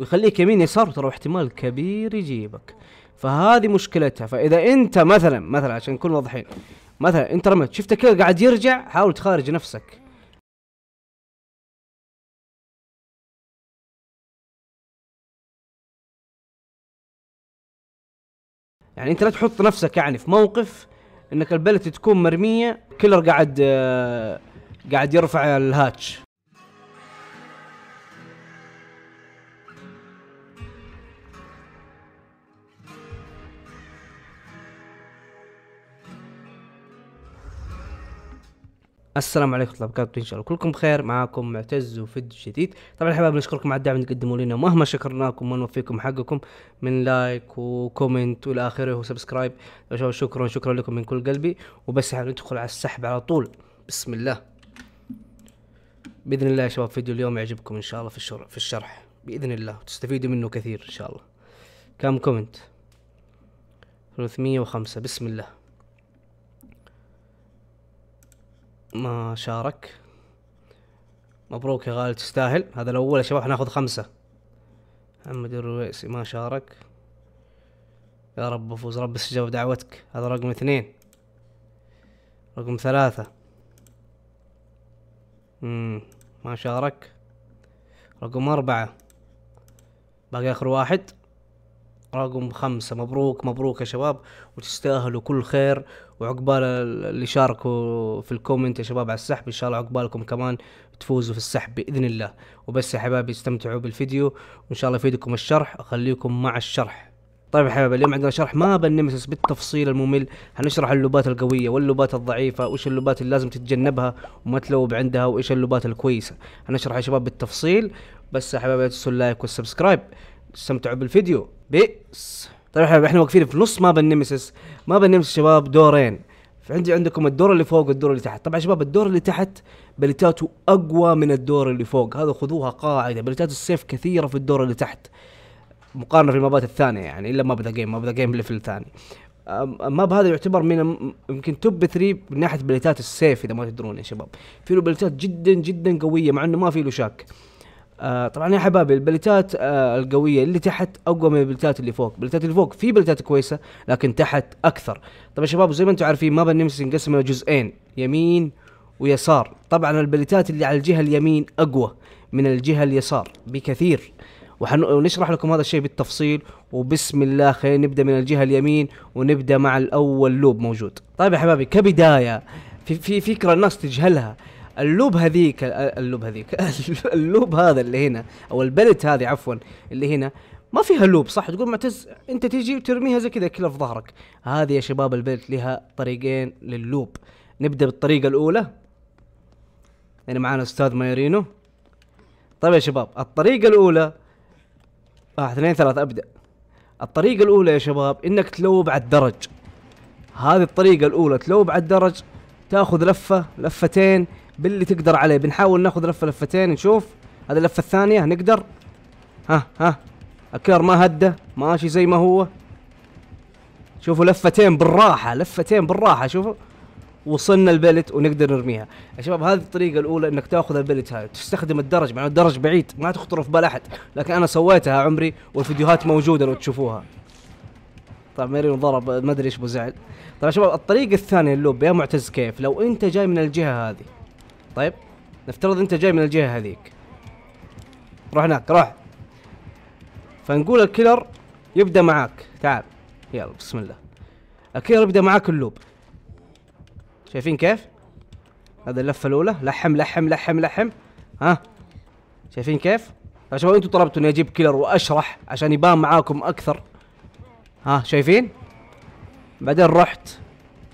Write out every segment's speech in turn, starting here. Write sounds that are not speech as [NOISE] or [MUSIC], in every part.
ويخليك يمين يسار ترى احتمال كبير يجيبك فهذه مشكلتها فاذا انت مثلا مثلا عشان نكون واضحين مثلا انت رميت شفته كذا قاعد يرجع حاول تخارج نفسك يعني انت لا تحط نفسك يعني في موقف انك البلت تكون مرميه كيلر قاعد آه، قاعد يرفع الهاتش السلام عليكم ورحمه الله وبركاته ان شاء الله كلكم بخير معاكم معتز وفيديو جديد طبعا حباب نشكركم على الدعم اللي تقدموا لنا مهما شكرناكم ما نوفيكم حقكم من لايك وكومنت والى اخره وسبسكرايب شكرا شكرا لكم من كل قلبي وبس ندخل على السحب على طول بسم الله باذن الله يا شباب فيديو اليوم يعجبكم ان شاء الله في الشرح في الشرح باذن الله وتستفيدوا منه كثير ان شاء الله كم كومنت 305 بسم الله ما شارك مبروك يا غالي تستاهل هذا الاول يا شباب حناخذ خمسة محمد الرويسي ما شارك يا رب افوز رب استجاب دعوتك هذا رقم اثنين رقم ثلاثة مم. ما شارك رقم أربعة باقي آخر واحد رقم خمسة مبروك مبروك يا شباب وتستاهلوا كل خير وعقبال اللي شاركوا في الكومنت يا شباب على السحب ان شاء الله عقبالكم كمان تفوزوا في السحب باذن الله وبس يا حبايبي استمتعوا بالفيديو وان شاء الله يفيدكم الشرح اخليكم مع الشرح طيب يا حبايبي اليوم عندنا شرح ماب بنمسس بالتفصيل الممل حنشرح اللوبات القويه واللوبات الضعيفه وايش اللوبات اللي لازم تتجنبها وما تلوب عندها وايش اللوبات الكويسه حنشرح يا شباب بالتفصيل بس يا حبايبي لا تنسوا اللايك والسبسكرايب استمتعوا بالفيديو بيس طيب احنا واقفين في نص ماب النمسيس ماب النمسيس شباب دورين فعندي عندكم الدور اللي فوق والدور اللي تحت طبعا شباب الدور اللي تحت بليتاته اقوى من الدور اللي فوق هذا خذوها قاعده بليتات السيف كثيره في الدور اللي تحت مقارنه في المابات الثانيه يعني الا ماب ذا جيم ماب ذا جيم ليفل ثاني الماب هذا يعتبر من يمكن توب 3 من ناحيه بليتات السيف اذا ما تدرون يا شباب في له بليتات جدا جدا قويه مع انه ما في له شاك آه طبعا يا حبايبي البلتات آه القويه اللي تحت اقوى من البلتات اللي فوق، البلتات اللي فوق في بلتات كويسه لكن تحت اكثر. طبعا يا شباب زي ما انتم عارفين ماب النمس ينقسم الى جزئين يمين ويسار، طبعا البلتات اللي على الجهه اليمين اقوى من الجهه اليسار بكثير. ونشرح لكم هذا الشيء بالتفصيل وبسم الله خلينا نبدا من الجهه اليمين ونبدا مع الاول لوب موجود. طيب يا حبايبي كبدايه في في فكره الناس تجهلها اللوب هذيك اللوب هذيك [LAUGHS] اللوب هذا اللي هنا او البلت هذه عفوا اللي هنا ما فيها لوب صح تقول معتز انت تجي وترميها زي كذا كلها في ظهرك هذه يا شباب البلت لها طريقين لللوب نبدا بالطريقه الاولى يعني معانا استاذ مايرينو طيب يا شباب الطريقه الاولى واحد آه، اثنين ثلاثة ابدأ الطريقة الأولى يا شباب إنك تلوب على الدرج هذه الطريقة الأولى تلوب على الدرج تاخذ لفة لفتين باللي تقدر عليه بنحاول ناخذ لفه لفتين نشوف هذه اللفه الثانيه نقدر ها ها الكير ما هده ماشي زي ما هو شوفوا لفتين بالراحه لفتين بالراحه شوفوا وصلنا البلت ونقدر نرميها يا شباب هذه الطريقه الاولى انك تاخذ البلت هاي تستخدم الدرج مع الدرج بعيد ما تخطر في بال احد لكن انا سويتها عمري والفيديوهات موجوده لو تشوفوها طبعا ميرين ضرب ما ادري ايش بزعل طبعا شباب الطريقه الثانيه اللوب يا معتز كيف لو انت جاي من الجهه هذه طيب نفترض انت جاي من الجهه هذيك روح هناك روح فنقول الكيلر يبدا معاك تعال يلا بسم الله الكيلر يبدا معاك اللوب شايفين كيف هذا اللفه الاولى لحم لحم لحم لحم ها شايفين كيف يا شباب انتم طلبتوا اني اجيب كيلر واشرح عشان يبان معاكم اكثر ها شايفين بعدين رحت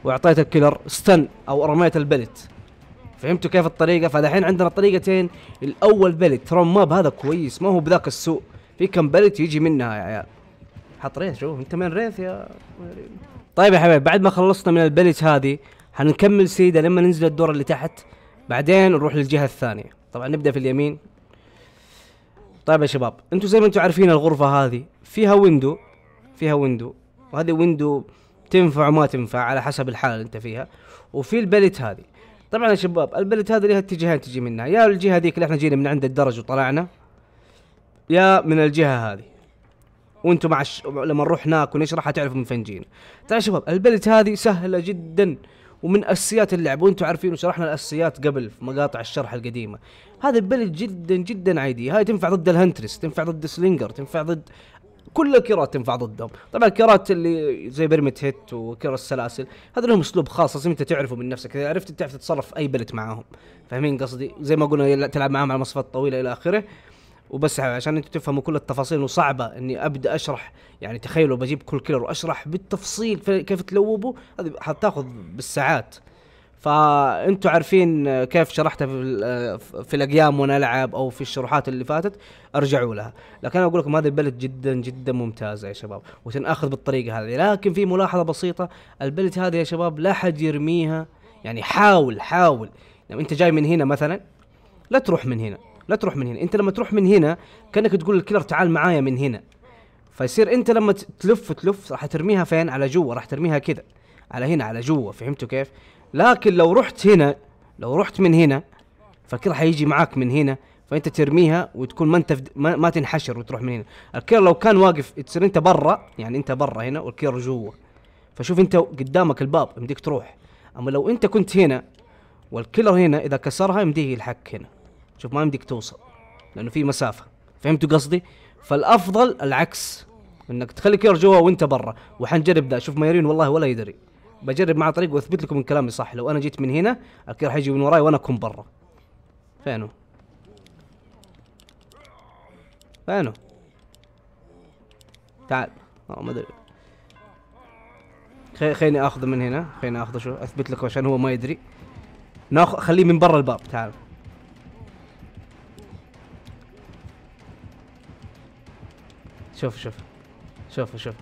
واعطيت الكيلر ستن او رميت البلت فهمتوا كيف الطريقه فدحين عندنا طريقتين الاول بلت ترى ماب هذا كويس ما هو بذاك السوء في كم بلت يجي منها يا عيال حط ريث شوف انت من ريث يا طيب يا حبايب بعد ما خلصنا من البلت هذه حنكمل سيده لما ننزل الدور اللي تحت بعدين نروح للجهه الثانيه طبعا نبدا في اليمين طيب يا شباب انتم زي ما انتم عارفين الغرفه هذه فيها ويندو فيها ويندو وهذه ويندو تنفع وما تنفع على حسب الحاله اللي انت فيها وفي البلت هذه طبعا يا شباب البلد هذه لها اتجاهين تجي منها يا الجهه هذيك اللي احنا جينا من عند الدرج وطلعنا يا من الجهه هذه وانتم مع الش... لما نروح هناك ونشرح حتعرفوا من فين جينا ترى شباب البلد هذه سهله جدا ومن اساسيات اللعب وانتم عارفين وشرحنا الاساسيات قبل في مقاطع الشرح القديمه هذا البلد جدا جدا عادي هاي تنفع ضد الهنترس تنفع ضد السلينجر تنفع ضد كل الكرات تنفع ضدهم طبعا الكرات اللي زي بيرمت هيت وكرة السلاسل هذا لهم اسلوب خاص لازم انت تعرفه من نفسك اذا عرفت تعرف تتصرف اي بلت معاهم فاهمين قصدي زي ما قلنا تلعب معاهم على المسافات الطويله الى اخره وبس عشان انتم تفهموا كل التفاصيل وصعبه اني ابدا اشرح يعني تخيلوا بجيب كل كيلر واشرح بالتفصيل كيف تلوبه هذه حتاخذ بالساعات فانتم عارفين كيف شرحتها في, في الاقيام وانا العب او في الشروحات اللي فاتت ارجعوا لها لكن انا اقول لكم هذه البلد جدا جدا ممتازه يا شباب وتنأخذ بالطريقه هذه لكن في ملاحظه بسيطه البلد هذه يا شباب لا حد يرميها يعني حاول حاول يعني انت جاي من هنا مثلا لا تروح من هنا لا تروح من هنا انت لما تروح من هنا كانك تقول للكلر تعال معايا من هنا فيصير انت لما تلف تلف راح ترميها فين على جوا راح ترميها كذا على هنا على جوا فهمتوا كيف لكن لو رحت هنا لو رحت من هنا فالكره حيجي معاك من هنا فانت ترميها وتكون ما انت ما, ما تنحشر وتروح من هنا الكير لو كان واقف تصير انت برا يعني انت برا هنا والكير جوا فشوف انت قدامك الباب يمديك تروح اما لو انت كنت هنا والكيلر هنا اذا كسرها يمديه الحك هنا شوف ما يمديك توصل لانه في مسافه فهمتوا قصدي فالافضل العكس انك تخلي كير جوا وانت برا وحنجرب ذا شوف مايرين والله ولا يدري بجرب مع طريق واثبت لكم ان كلامي صح لو انا جيت من هنا اكيد راح يجي من وراي وانا اكون برا فينه فينه تعال اه ما ادري خي... خليني اخذه من هنا خليني اخذه شو اثبت لكم عشان هو ما يدري ناخذ خليه من برا الباب تعال شوف شوف شوف شوف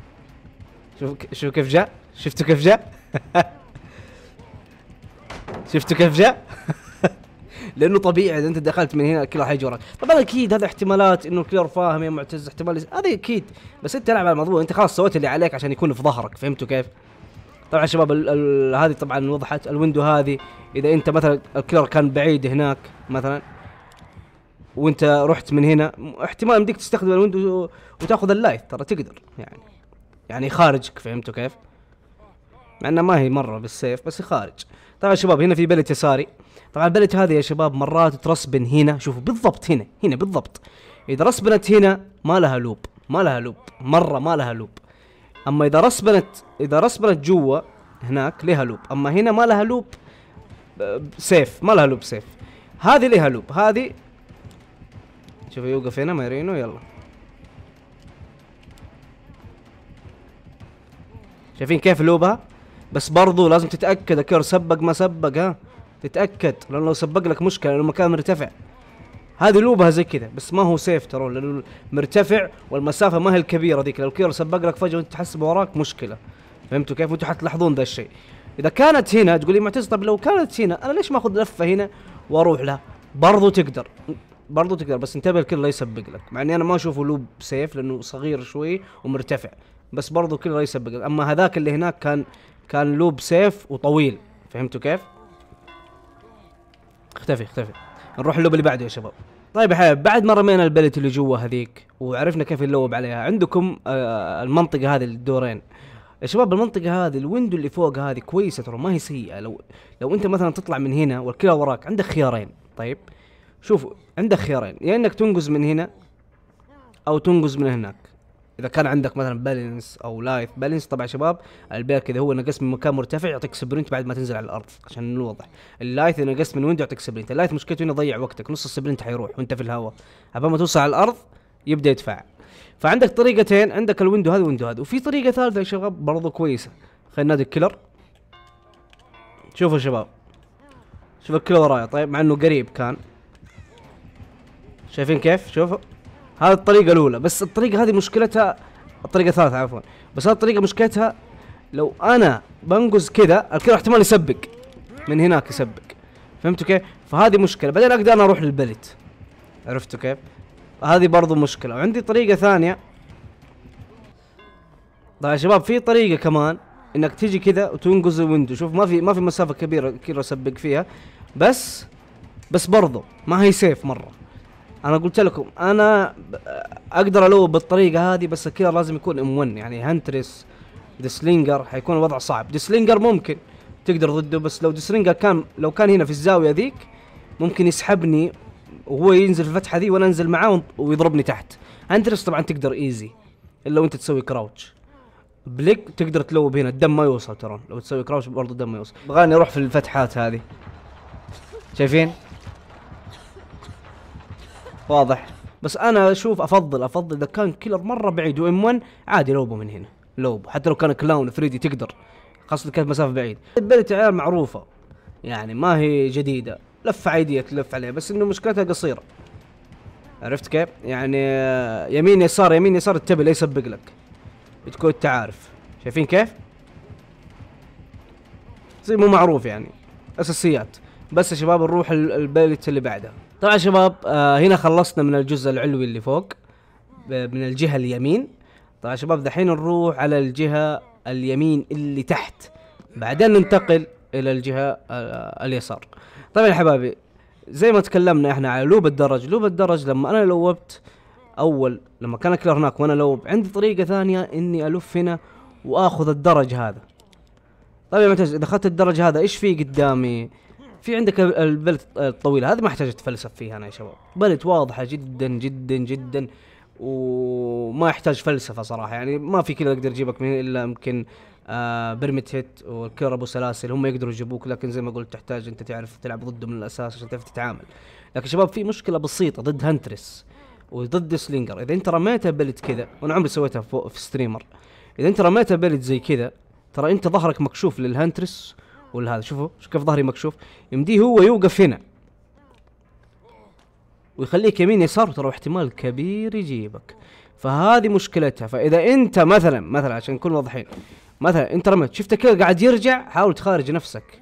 شوف شوف كيف جاء شفتوا كيف جاء [LAUGHS] شفتوا كيف جاء؟ [LAUGHS] لانه طبيعي اذا انت دخلت من هنا الكل راح يجي وراك، طبعا اكيد هذا احتمالات انه الكلير فاهم يا معتز احتمال هذا اكيد بس انت العب على المضمون انت خلاص سويت اللي عليك عشان يكون في ظهرك فهمتوا كيف؟ طبعا شباب ال... ال... هذه طبعا وضحت الويندو هذه اذا انت مثلا الكلير كان بعيد هناك مثلا وانت رحت من هنا احتمال انك تستخدم الويندو وتاخذ اللايت ترى تقدر يعني يعني خارجك فهمتوا كيف؟ مع انها ما هي مره بالسيف بس خارج طبعا يا شباب هنا في بلت يساري طبعا البلت هذه يا شباب مرات ترسبن هنا شوفوا بالضبط هنا هنا بالضبط اذا رسبنت هنا ما لها لوب ما لها لوب مره ما لها لوب اما اذا رسبنت اذا رسبنت جوا هناك لها لوب اما هنا ما لها لوب آه، سيف ما لها لوب سيف هذه لها لوب هذه شوف يوقف هنا مارينو يلا شايفين كيف لوبها بس برضو لازم تتاكد الكير سبق ما سبق ها تتاكد لانه لو سبق لك مشكله لانه المكان مرتفع هذه لوبها زي كذا بس ما هو سيف ترى لانه مرتفع والمسافه ما هي الكبيره ذيك لو الكير سبق لك فجاه وانت تحس وراك مشكله فهمتوا كيف وانتم حتلاحظون ذا الشيء اذا كانت هنا تقول لي معتز طب لو كانت هنا انا ليش ما اخذ لفه هنا واروح لها برضو تقدر برضو تقدر بس انتبه الكل لا يسبق لك مع اني انا ما اشوفه لوب سيف لانه صغير شوي ومرتفع بس برضو كل لا يسبق لك اما هذاك اللي هناك كان كان لوب سيف وطويل فهمتوا كيف؟ اختفي اختفي نروح اللوب اللي بعده يا شباب طيب يا حبايب بعد ما رمينا البلت اللي جوا هذيك وعرفنا كيف نلوب عليها عندكم آه المنطقه هذه الدورين يا شباب المنطقه هذه الويندو اللي فوق هذه كويسه ترى ما هي سيئه لو لو انت مثلا تطلع من هنا والكلا وراك عندك خيارين طيب شوف عندك خيارين يا يعني انك تنقز من هنا او تنقز من هناك اذا كان عندك مثلا بالانس او لايف بالانس طبعا شباب البيرك اذا هو نقص من مكان مرتفع يعطيك سبرنت بعد ما تنزل على الارض عشان نوضح اللايف اذا نقص من ويندو يعطيك سبرنت اللايف مشكلته انه يضيع وقتك نص السبرنت حيروح وانت في الهواء عبال ما توصل على الارض يبدا يدفع فعندك طريقتين عندك الويندو هذا والويندو هذا وفي طريقه ثالثه يا شباب برضه كويسه خلينا نادي الكيلر شوفوا شباب شوف الكيلر ورايا طيب مع انه قريب كان شايفين كيف شوفوا هذه الطريقه الاولى بس الطريقه هذه مشكلتها الطريقه الثالثه عفوا بس هذه الطريقه مشكلتها لو انا بنقز كذا الكل احتمال يسبق من هناك يسبق فهمتوا كيف فهذه مشكله بعدين اقدر انا اروح للبلت عرفتوا كيف هذه برضو مشكله وعندي طريقه ثانيه طيب يا شباب في طريقه كمان انك تيجي كذا وتنقز الويندو شوف ما في ما في مسافه كبيره كذا اسبق فيها بس بس برضو ما هي سيف مره انا قلت لكم انا اقدر الوب بالطريقه هذه بس كذا لازم يكون ام 1 يعني هانتريس ديسلينجر حيكون الوضع صعب ديسلينجر ممكن تقدر ضده بس لو ديسلينجر كان لو كان هنا في الزاويه ذيك ممكن يسحبني وهو ينزل الفتحه ذي وانا انزل معاه ويضربني تحت هانتريس طبعا تقدر ايزي الا لو انت تسوي كراوتش بليك تقدر تلوب هنا الدم ما يوصل ترى لو تسوي كراوتش برضه الدم ما يوصل بغاني اروح في الفتحات هذه شايفين واضح بس انا اشوف افضل افضل اذا كان كيلر مره بعيد وام 1 عادي لوبه من هنا لوبه حتى لو كان كلاون 3 دي تقدر خاصه كانت مسافه بعيد البلتي عيال معروفه يعني ما هي جديده لفه عاديه تلف عليه بس انه مشكلتها قصيره عرفت كيف؟ يعني يمين يسار يمين يسار التبل يسبق لك تكون انت عارف شايفين كيف؟ زي مو معروف يعني اساسيات بس يا شباب نروح البلت اللي بعدها طبعا شباب آه هنا خلصنا من الجزء العلوي اللي فوق آه، من الجهه اليمين طبعا شباب دحين نروح على الجهه اليمين اللي تحت بعدين ننتقل الى الجهه آه، اليسار طبعا يا حبايبي زي ما تكلمنا احنا على لوب الدرج لوب الدرج لما انا لوبت اول لما كان كلر هناك وانا لوب عندي طريقه ثانيه اني الف هنا واخذ الدرج هذا طيب يا معتز اذا اخذت الدرج هذا ايش في قدامي في عندك البلت الطويله هذه ما احتاج اتفلسف فيها انا يا شباب بلد واضحه جدا جدا جدا وما يحتاج فلسفه صراحه يعني ما في كذا اقدر اجيبك من الا يمكن آه بيرميت هيت والكرب وسلاسل هم يقدروا يجيبوك لكن زي ما قلت تحتاج انت تعرف تلعب ضده من الاساس عشان تعرف تتعامل لكن شباب في مشكله بسيطه ضد هانترس وضد سلينجر اذا انت رميتها بلت كذا وانا عمري سويتها في, في ستريمر اذا انت رميتها بلت زي كذا ترى انت ظهرك مكشوف للهانترس ولا هذا شوفوا شوف كيف ظهري مكشوف يمديه هو يوقف هنا ويخليك يمين يسار ترى احتمال كبير يجيبك فهذه مشكلتها فاذا انت مثلا مثلا عشان نكون واضحين مثلا انت رميت شفته كذا قاعد يرجع حاول تخارج نفسك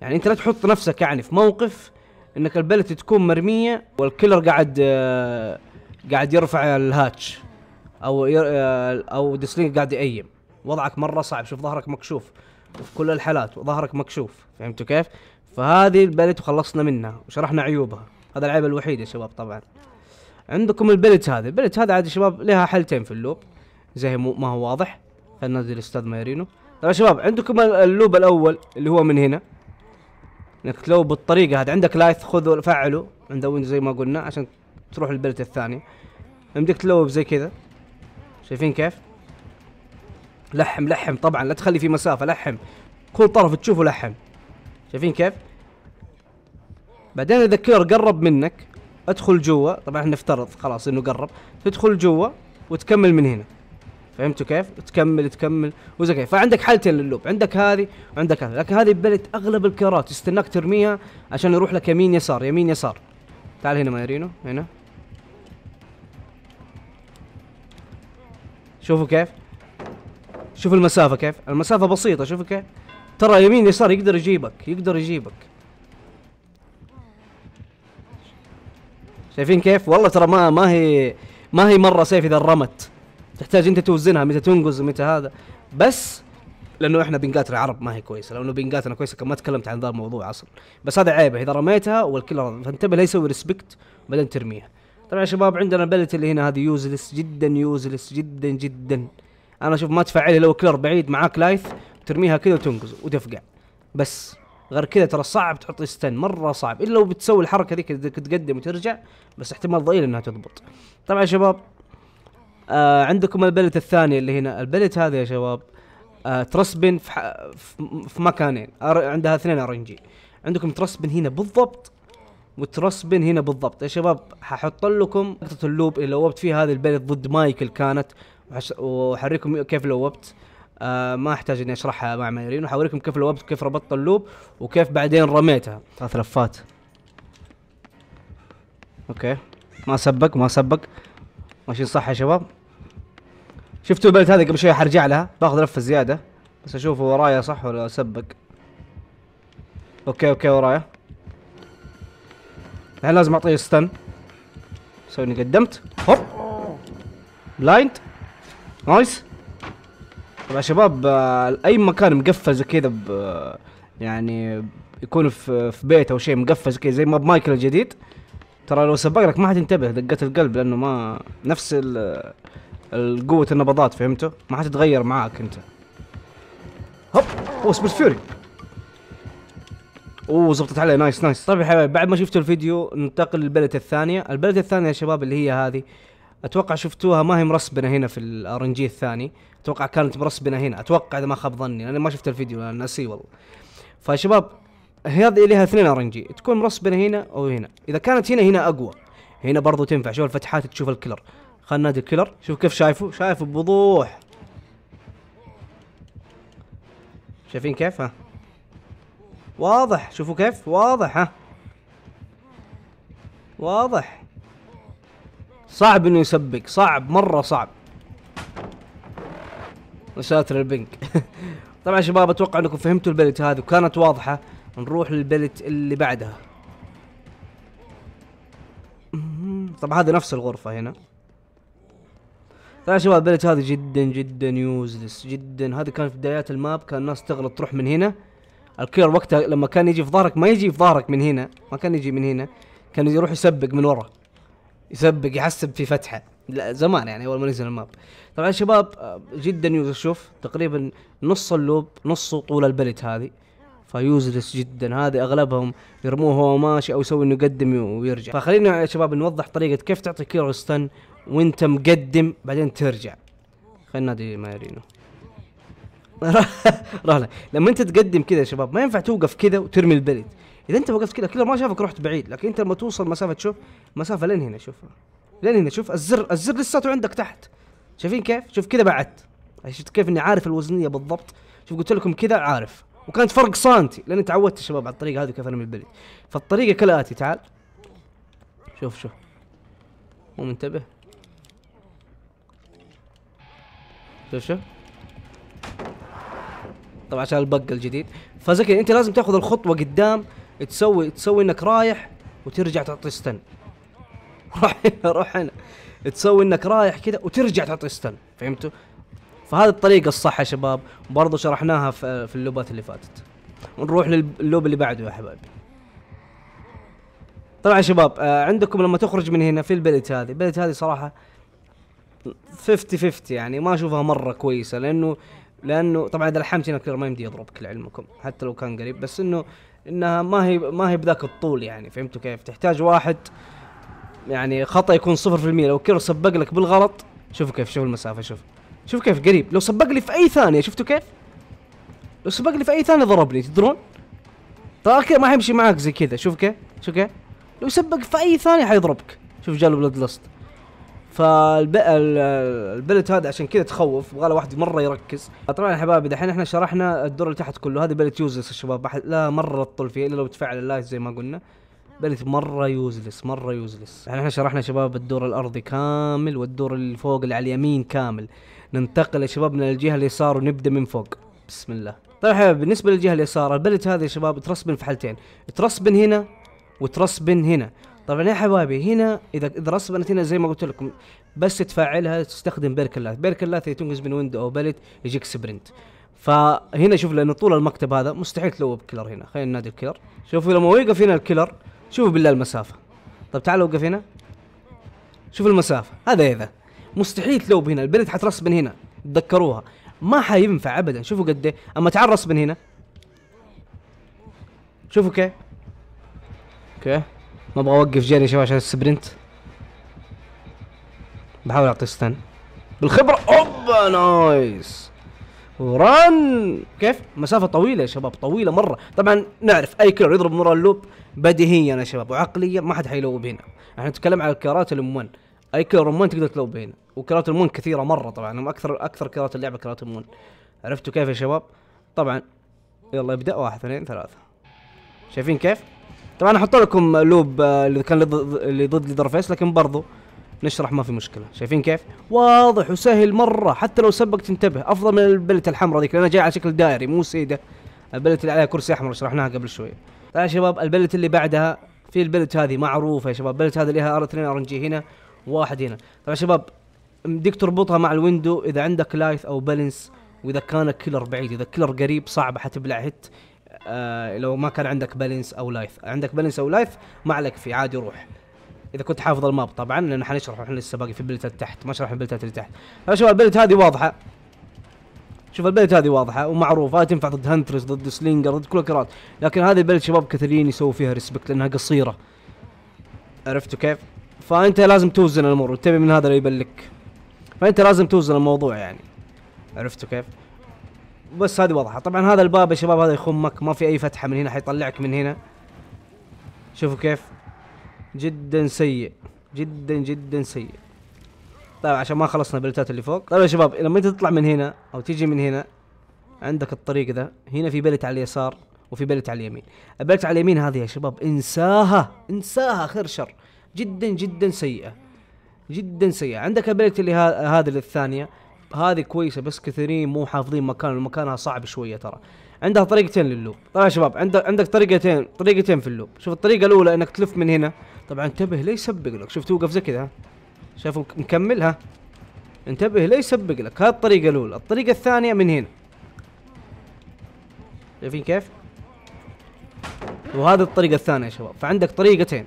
يعني انت لا تحط نفسك يعني في موقف انك البلت تكون مرميه والكلر قاعد آه، قاعد يرفع الهاتش او آه، او ديسلينج قاعد يأيم وضعك مره صعب شوف ظهرك مكشوف وفي كل الحالات وظهرك مكشوف فهمتوا كيف؟ فهذه البلت وخلصنا منها وشرحنا عيوبها هذا العيب الوحيد يا شباب طبعا عندكم البلت هذه البلت هذا عاد يا شباب لها حلتين في اللوب زي ما هو واضح خلينا ننزل الاستاذ مايرينو طبعا يا شباب عندكم اللوب الاول اللي هو من هنا انك لو بالطريقه هذه عندك لايث خذه فعله عند ويندوز زي ما قلنا عشان تروح للبلت الثاني يمديك تلوب زي كذا شايفين كيف؟ لحم لحم طبعا لا تخلي في مسافه لحم كل طرف تشوفه لحم شايفين كيف؟ بعدين اذا كير قرب منك ادخل جوا طبعا نفترض خلاص انه قرب تدخل جوا وتكمل من هنا فهمتوا كيف؟ تكمل تكمل وزي كيف فعندك حالتين للوب عندك هذه وعندك هذه لكن هذه بلت اغلب الكرات يستناك ترميها عشان يروح لك يمين يسار يمين يسار تعال هنا مايرينو هنا شوفوا كيف شوف المسافة كيف المسافة بسيطة شوفوا كيف ترى يمين يسار يقدر يجيبك يقدر يجيبك شايفين كيف والله ترى ما ما هي ما هي مرة سيف اذا رمت تحتاج انت توزنها متى تنقز متى هذا بس لانه احنا بنقاتل العرب ما هي كويسه لو بنقاتل بنقاتنا كويسه كما ما تكلمت عن ذا الموضوع اصلا بس هذا عيبه اذا رميتها والكل فانتبه لا يسوي ريسبكت بعدين ترميها طبعا يا شباب عندنا بلت اللي هنا هذه يوزلس جدا يوزلس جدا جدا انا اشوف ما تفعلي لو كلر بعيد معاك لايث ترميها كذا وتنقز وتفقع بس غير كذا ترى صعب تحط ستن مره صعب الا لو بتسوي الحركه ذيك تقدم وترجع بس احتمال ضئيل انها تضبط طبعا يا شباب آه عندكم البلت الثاني اللي هنا البلت هذا يا شباب آه ترسبن في, ح... في مكانين عندها اثنين ار عندكم ترسبن هنا بالضبط وترسبن هنا بالضبط يا شباب ححط لكم نقطة اللوب اللي لوبت فيها هذه البلت ضد مايكل كانت وحريكم كيف لوبت آه ما احتاج اني اشرحها مع مايرين وحوريكم كيف لوبت وكيف ربطت اللوب وكيف بعدين رميتها ثلاث لفات اوكي ما سبق ما سبق ماشي صح يا شباب شفتوا البلد هذه قبل شوي حرجع لها باخذ لفه زياده بس اشوفه ورايا صح ولا اسبق اوكي اوكي ورايا الحين لازم اعطيه ستن اني قدمت هوب بلايند نايس طبعا شباب آه، اي مكان مقفل زي كذا آه، يعني يكون في بيت او شيء مقفل زي كذا زي ما بمايكل الجديد ترى لو سبق لك ما حتنتبه دقات القلب لأنه ما نفس قوة النبضات فهمته؟ ما حتتغير معاك أنت. هوب أوه سبيرت فيوري. اوه زبطت عليه نايس نايس. طيب يا حبايبي بعد ما شفتوا الفيديو ننتقل للبلدة الثانية، البلدة الثانية يا شباب اللي هي هذه اتوقع شفتوها ما هي مرسبنه هنا في الار ان جي الثاني اتوقع كانت مرسبنه هنا اتوقع اذا ما خاب ظني انا ما شفت الفيديو انا ناسي والله فشباب هذه لها اثنين جي تكون مرصبنه هنا او هنا اذا كانت هنا هنا اقوى هنا برضو تنفع شوف الفتحات تشوف الكلر خلنا نادي الكلر شوف كيف شايفه شايفه بوضوح شايفين كيف ها واضح شوفوا كيف واضح ها واضح صعب انه يسبق صعب مره صعب يا ساتر البنك [LAUGHS] طبعا شباب اتوقع انكم فهمتوا البلت هذه وكانت واضحه نروح للبلت اللي بعدها طب هذه نفس الغرفة هنا يا شباب البلت هذه جدا جدا يوزلس جدا هذه كان في بدايات الماب كان الناس تغلط تروح من هنا الكير وقتها لما كان يجي في ظهرك ما يجي في ظهرك من هنا ما كان يجي من هنا كان يروح يسبق من ورا يسبق يحسب في فتحه لا زمان يعني اول ما نزل الماب طبعا شباب جدا يوزلس شوف تقريبا نص اللوب نصه طول البلت هذه فيوزلس جدا هذه اغلبهم يرموه وهو ماشي او يسوي انه يقدم ويرجع فخلينا يا شباب نوضح طريقه كيف تعطي كيرو ستن وانت مقدم بعدين ترجع خلينا نادي مايرينو [LAUGHS] رهلة لما انت تقدم كذا يا شباب ما ينفع توقف كذا وترمي البلد اذا انت وقفت كذا كذا ما شافك رحت بعيد لكن انت لما توصل مسافه شوف مسافه لين هنا شوفها لين هنا شوف الزر الزر لساته عندك تحت شايفين كيف شوف كذا بعدت شفت كيف اني عارف الوزنيه بالضبط شوف قلت لكم كذا عارف وكانت فرق سنتي لاني تعودت الشباب على الطريقه هذه كيف انا من البلد فالطريقه كالاتي تعال شوف شوف مو منتبه شوف شوف طبعا عشان البق الجديد فزكي انت لازم تاخذ الخطوه قدام تسوي تسوي انك رايح وترجع تعطي ستن [LAUGHS] روح هنا روح هنا تسوي انك رايح كذا وترجع تعطي ستن فهمتوا؟ فهذه الطريقه الصح يا شباب برضو شرحناها في اللوبات اللي فاتت نروح للوب اللي بعده يا حبايبي طبعا يا شباب آه، عندكم لما تخرج من هنا في البلت هذه البلت هذه صراحه 50 50 يعني ما اشوفها مره كويسه لانه لانه طبعا اذا لحمت هنا كثير ما يمدي يضربك لعلمكم حتى لو كان قريب بس انه انها ما هي ما هي بذاك الطول يعني فهمتوا كيف تحتاج واحد يعني خطا يكون 0% لو كيرو سبق لك بالغلط شوفوا كيف شوف المسافه شوف شوف كيف قريب لو سبق لي في اي ثانيه شفتوا كيف لو سبق لي في اي ثانيه ضربني تدرون ترى كذا ما حيمشي معك زي كذا شوف كيف شوف كيف لو سبق في اي ثانيه حيضربك شوف جاله بلاد لست فالبلت هذا عشان كذا تخوف يبغى له واحد مره يركز طبعا يا حبايبي دحين احنا شرحنا الدور اللي تحت كله هذه بلت يوزلس الشباب لا مره تطل فيها الا لو تفعل اللايت زي ما قلنا بلت مره يوزلس مره يوزلس يعني احنا شرحنا شباب الدور الارضي كامل والدور اللي فوق اللي على اليمين كامل ننتقل يا شباب من الجهه اليسار ونبدا من فوق بسم الله طيب حبيب بالنسبه للجهه اليسار البلت هذه يا شباب ترسبن في حالتين ترسبن هنا وترسبن هنا طبعا يا حبايبي هنا اذا اذا رسبنت هنا زي ما قلت لكم بس تفعلها تستخدم بيركلات بيركلات هي تنقز من ويندو او بلت يجيك سبرنت فهنا شوف لانه طول المكتب هذا مستحيل تلو بكلر هنا خلينا نادي الكلر شوفوا لما وقف هنا الكلر شوفوا بالله المسافه طب تعال وقف هنا شوف المسافه هذا اذا مستحيل تلوب هنا البلد حترص من هنا تذكروها ما حينفع ابدا شوفوا قد ايه اما تعرص من هنا شوفوا كيف اوكي ما ابغى اوقف جري شباب عشان السبرنت بحاول اعطي ستان بالخبره اوبا نايس ورن كيف؟ مسافة طويلة يا شباب طويلة مرة، طبعا نعرف أي كيلر يضرب من اللوب بديهيا يا شباب وعقليا ما حد حيلوب هنا، احنا نتكلم على الكرات الام 1 أي كيلر ام 1 تقدر تلوب هنا، وكرات المون كثيره مره طبعا هم اكثر اكثر كرات اللعبه كرات المون عرفتوا كيف يا شباب طبعا يلا ابدا واحد اثنين ثلاثه شايفين كيف طبعا احط لكم لوب آه، اللي كان اللي ضد ليدرفيس لكن برضو نشرح ما في مشكله شايفين كيف واضح وسهل مره حتى لو سبق تنتبه افضل من البلت الحمراء ذيك لانها جايه على شكل دائري مو سيده البلت اللي عليها كرسي احمر شرحناها قبل شوي طيب يا شباب البلت اللي بعدها في البلت هذه معروفه يا شباب البلت هذه لها اثنين ار ان جي هنا واحد هنا طبعا شباب مديك تربطها مع الويندو اذا عندك لايث او بالانس واذا كان كيلر بعيد اذا كيلر قريب صعب حتبلع هيت آه لو ما كان عندك بالانس او لايف عندك بالانس او لايف ما عليك فيه عادي روح اذا كنت حافظ الماب طبعا لان حنشرح احنا لسه باقي في البلتات تحت ما شرح البلتات اللي تحت شوف البلت هذه واضحه شوف البلت هذه واضحه ومعروفه تنفع ضد هنترز ضد سلينجر ضد كل الكرات لكن هذه البلت شباب كثيرين يسووا فيها ريسبكت لانها قصيره عرفتوا كيف؟ فانت لازم توزن الامور وتبي من هذا اللي يبلك فانت لازم توزن الموضوع يعني عرفتوا كيف؟ بس هذه واضحه طبعا هذا الباب يا شباب هذا يخمك ما في اي فتحه من هنا حيطلعك من هنا شوفوا كيف جدا سيء جدا جدا سيء طيب عشان ما خلصنا بلتات اللي فوق طيب يا شباب لما انت تطلع من هنا او تيجي من هنا عندك الطريق ذا هنا في بلت على اليسار وفي بلت على اليمين البلت على اليمين هذه يا شباب انساها انساها خير شر جدا جدا سيئه جدا سيئه عندك ابيلتي اللي هذه للثانيه هذه كويسه بس كثيرين مو حافظين مكان مكانها صعب شويه ترى عندها طريقتين للوب طبعا يا شباب عندك عندك طريقتين طريقتين في اللوب شوف الطريقه الاولى انك تلف من هنا طبعا انتبه لا يسبق لك شوف توقف زي كذا شوف مكمل ها انتبه لا يسبق لك هذه الطريقه الاولى الطريقه الثانيه من هنا شايفين كيف وهذه الطريقه الثانيه يا شباب فعندك طريقتين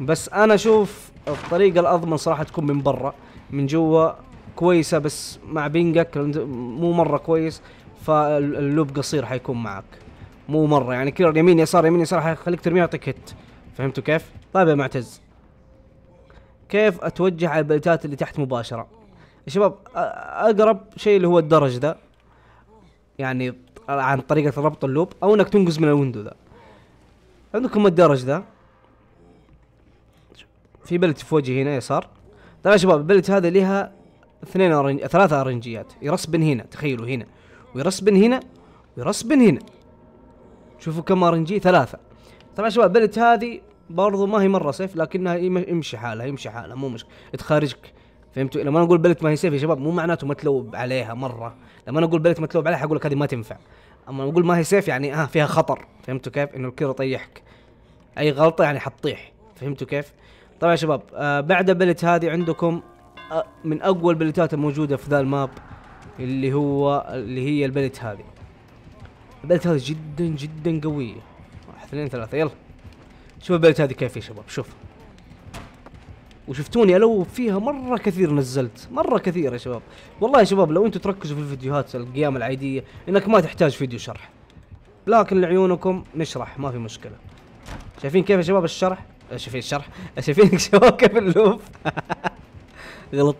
بس انا اشوف الطريقه الاضمن صراحه تكون من برا من جوا كويسه بس مع بينجك مو مره كويس فاللوب قصير حيكون معك مو مره يعني كيلر يمين يسار يمين يسار حيخليك ترميه يعطيك هيت فهمتوا كيف؟ طيب يا معتز كيف اتوجه على البلتات اللي تحت مباشره يا شباب اقرب شيء اللي هو الدرج ده يعني عن طريقه ربط اللوب او انك تنقز من الويندو ذا عندكم الدرج ذا في بلت في وجهي هنا يسار طبعا يا شباب البلت هذا لها اثنين أرنج... ثلاثة ارنجيات يرسبن هنا تخيلوا هنا ويرسبن هنا ويرسبن هنا شوفوا كم ارنجي ثلاثة طبعا يا شباب البلت هذه برضو ما هي مرة سيف لكنها يمشي حالها يمشي حالها مو مشكلة تخارجك فهمتوا لما انا اقول بلت ما هي سيف يا شباب مو معناته ما تلوب عليها مرة لما انا اقول بلت ما تلوب عليها اقول لك هذه ما تنفع اما اقول ما هي سيف يعني ها آه فيها خطر فهمتوا كيف انه الكره طيحك اي غلطه يعني حتطيح فهمتوا كيف طبعا يا شباب آه بعد البلت هذه عندكم آه من اقوى البلتات الموجوده في ذا الماب اللي هو اللي هي البلت هذه البلت هذه جدا جدا قويه واحد اثنين ثلاثه يلا شوف البلت هذه كيف يا شباب شوف وشفتوني لو فيها مره كثير نزلت مره كثير يا شباب والله يا شباب لو انتم تركزوا في الفيديوهات القيام العاديه انك ما تحتاج فيديو شرح لكن لعيونكم نشرح ما في مشكله شايفين كيف يا شباب الشرح شايفين الشرح شايفين [LAUGHS] شوكه في اللوب غلط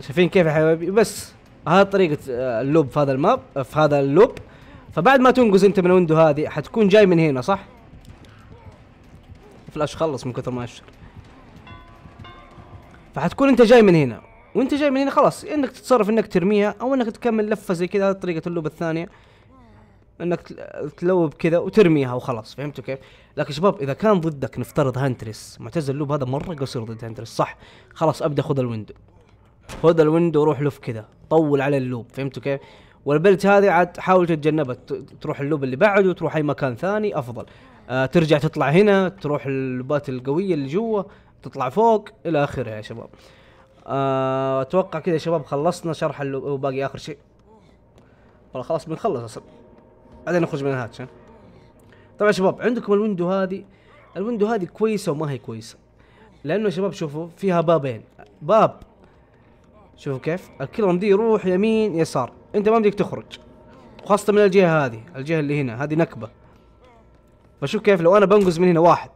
شايفين كيف يا حبايبي بس هذا طريقة آه، اللوب في هذا الماب في هذا اللوب فبعد ما تنقز انت من الويندو هذه حتكون جاي من هنا صح؟ فلاش خلص من كثر ما اشر فحتكون انت جاي من هنا وانت جاي من هنا خلاص انك تتصرف انك ترميها او انك تكمل لفة زي كذا هذه طريقة اللوب الثانية انك تلوب كذا وترميها وخلاص فهمتوا كيف؟ لكن شباب اذا كان ضدك نفترض هانترس معتز اللوب هذا مره قصير ضد هانترس صح خلاص ابدا خذ الويندو خذ الويندو وروح لف كذا طول على اللوب فهمتوا كيف؟ والبلت هذه عاد حاول تتجنبها تروح اللوب اللي بعده وتروح اي مكان ثاني افضل آه ترجع تطلع هنا تروح اللوبات القويه اللي جوا تطلع فوق الى اخره يا شباب آه اتوقع كذا يا شباب خلصنا شرح اللوب وباقي اخر شيء والله خلاص بنخلص اصلا بعدين نخرج من الهاتشن طبعا شباب عندكم الويندو هذه الويندو هذه كويسه وما هي كويسه لانه يا شباب شوفوا فيها بابين باب شوفوا كيف الكل دي يروح يمين يسار انت ما بدك تخرج وخاصة من الجهة هذه الجهة اللي هنا هذه نكبة فشوف كيف لو انا بنقز من هنا واحد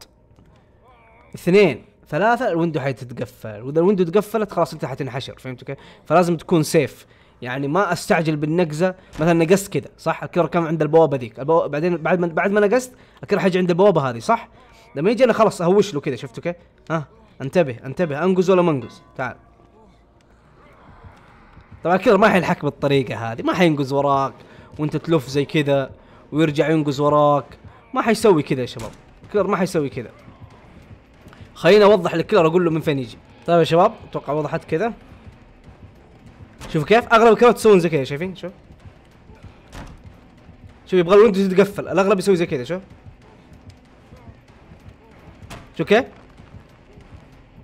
اثنين ثلاثة الويندو حيتتقفل واذا الويندو تقفلت خلاص انت حتنحشر فهمت كيف فلازم تكون سيف يعني ما استعجل بالنقزه مثلا نقزت كذا صح الكره كان عند البوابه ذيك البوابة بعدين بعد ما بعد ما نقزت الكره حيجي عند البوابه هذه صح لما يجي انا خلاص اهوش له كذا شفتوا كيف ها انتبه انتبه انقز ولا منقز تعال طبعا الكره ما حيلحق بالطريقه هذه ما حينقز وراك وانت تلف زي كذا ويرجع ينقز وراك ما حيسوي كذا يا شباب الكلر ما حيسوي كذا خليني اوضح للكلر اقول له من فين يجي طيب يا شباب اتوقع وضحت كذا شوفوا كيف اغلب الكاميرات تسوون زي كذا شايفين شوف شوف يبغى الويندوز يتقفل الاغلب يسوي زي كذا شوف شوف كيف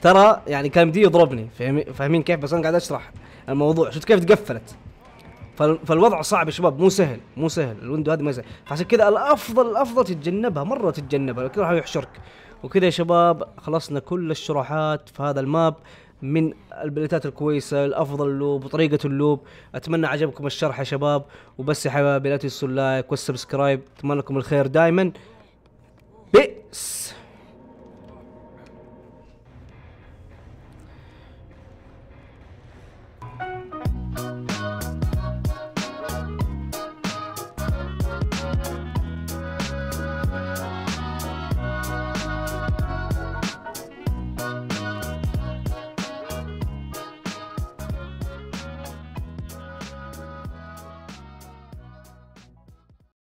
ترى يعني كان بدي يضربني فاهمين كيف بس انا قاعد اشرح الموضوع شفت كيف تقفلت فالوضع صعب يا شباب مو سهل مو سهل الويندو هذه ما سهل فعشان كذا الافضل الافضل تتجنبها مره تتجنبها كذا يحشرك وكذا يا شباب خلصنا كل الشروحات في هذا الماب من البليتات الكويسه الافضل اللوب وطريقه اللوب اتمنى عجبكم الشرح يا شباب وبس يا حبايبي لا تنسوا اللايك والسبسكرايب اتمنى لكم الخير دائما بيس